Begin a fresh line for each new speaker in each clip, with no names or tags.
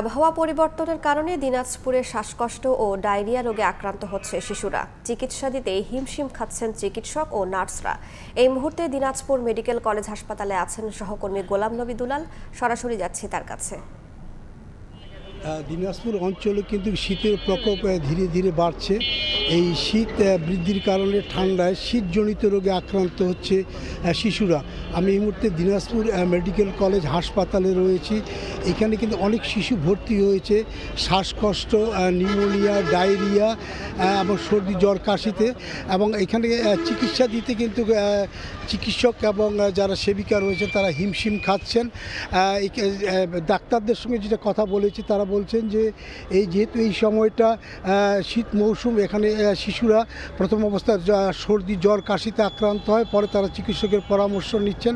আবহাওয়া পরিবর্তনের কারণে দিনাজপুরে শ্বাসকষ্ট ও ডায়রিয়া রোগে আক্রান্ত হচ্ছে শিশুরা চিকিৎসা দিতে হিমশিম খাচ্ছেন চিকিৎসক ও নার্সরা এই মুহূর্তে দিনাজপুর মেডিকেল কলেজ হাসপাতালে আছেন সহকর্মী গোলাম নবী দুলাল সরাসরি যাচ্ছে তার কাছে
দিনাজপুর অঞ্চলে কিন্তু শীতের প্রকোপ ধীরে ধীরে বাড়ছে এই শীত বৃদ্ধির কারণে ঠান্ডায় শীতজনিত রোগে আক্রান্ত হচ্ছে শিশুরা আমি এই মুহূর্তে দিনাজপুর মেডিকেল কলেজ হাসপাতালে রয়েছি এখানে কিন্তু অনেক শিশু ভর্তি হয়েছে শ্বাসকষ্ট নিউমোনিয়া ডায়রিয়া এবং সর্দি জ্বর কাশিতে এবং এখানে চিকিৎসা দিতে কিন্তু চিকিৎসক এবং যারা সেবিকা রয়েছে তারা হিমশিম খাচ্ছেন ডাক্তারদের সঙ্গে যেটা কথা বলেছি তারা বলছেন যে এই যেহেতু এই সময়টা শীত মৌসুম এখানে শিশুরা প্রথম অবস্থায় সর্দি জ্বর কাশিতে আক্রান্ত হয় পরে তারা চিকিৎসকের পরামর্শ নিচ্ছেন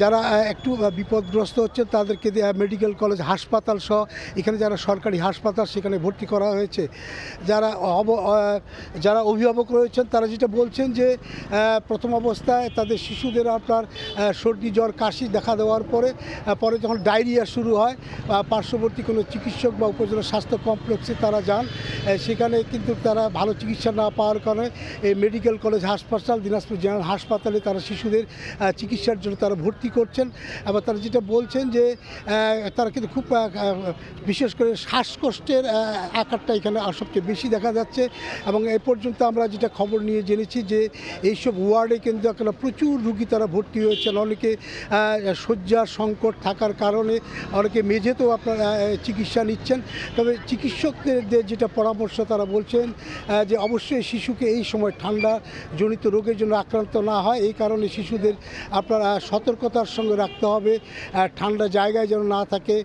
যারা একটু বিপদগ্রস্ত হচ্ছে তাদেরকে মেডিকেল কলেজ হাসপাতাল সহ এখানে যারা সরকারি হাসপাতাল সেখানে ভর্তি করা হয়েছে যারা অব যারা অভিভাবক রয়েছেন তারা যেটা বলছেন যে প্রথম অবস্থায় তাদের শিশুদের আপনার সর্দি জ্বর কাশি দেখা দেওয়ার পরে পরে যখন ডায়রিয়া শুরু হয় পার্শ্ববর্তী কোনো চিকিৎসক বা উপজেলা স্বাস্থ্য কমপ্লেক্সে তারা যান সেখানে কিন্তু তারা ভালো চিকিৎসা না পাওয়ার কারণে এই মেডিকেল কলেজ হাসপাতাল দিনাজপুর জেনারেল হাসপাতালে তারা শিশুদের চিকিৎসার জন্য তারা ভর্তি করছেন আবার তারা যেটা বলছেন যে তারা কিন্তু খুব বিশেষ করে শ্বাসকষ্টের আকারটা এখানে সবচেয়ে বেশি দেখা যাচ্ছে এবং এ পর্যন্ত আমরা যেটা খবর নিয়ে জেনেছি যে এইসব ওয়ার্ডে কিন্তু এখানে প্রচুর রুগী তারা ভর্তি হয়েছেন অনেকে শয্যার সংকট থাকার কারণে অনেকে মেঝেতেও আপনারা চিকিৎসা নিচ্ছেন তবে চিকিৎসকদের যেটা পরামর্শ তারা বলছেন যে অবশ্যই শিশুকে এই সময় ঠান্ডা জনিত রোগের জন্য আক্রান্ত না হয় এই কারণে শিশুদের আপনার সতর্কতার সঙ্গে রাখতে হবে ঠান্ডা জায়গায় যেন না থাকে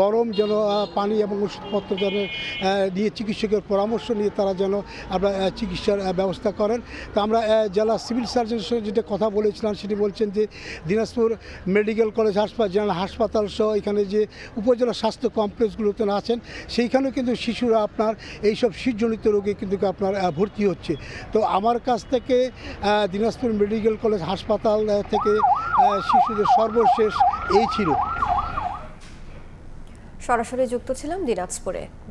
গরম যেন পানি এবং ওষুধপত্র যেন দিয়ে চিকিৎসকের পরামর্শ নিয়ে তারা যেন আপনার চিকিৎসার ব্যবস্থা করেন তো আমরা জেলা সিভিল সার্জনের সঙ্গে যেটা কথা বলেছিলাম সেটি বলছেন যে দিনাজপুর মেডিকেল কলেজ হাসপাতাল জেনারেল হাসপাতাল সহ এখানে যে উপজেলা স্বাস্থ্য কমপ্লেক্সগুলোতে আছেন সেইখানেও কিন্তু শিশুরা আপনার এইসব শীতজনিত রোগে কিন্তু আপনার ভর্তি হচ্ছে তো আমার কাছ থেকে দিনাজপুর মেডিকেল কলেজ হাসপাতাল থেকে শিশুদের সর্বশেষ এই ছিল সরাসরি যুক্ত ছিলাম দিনাজপুরে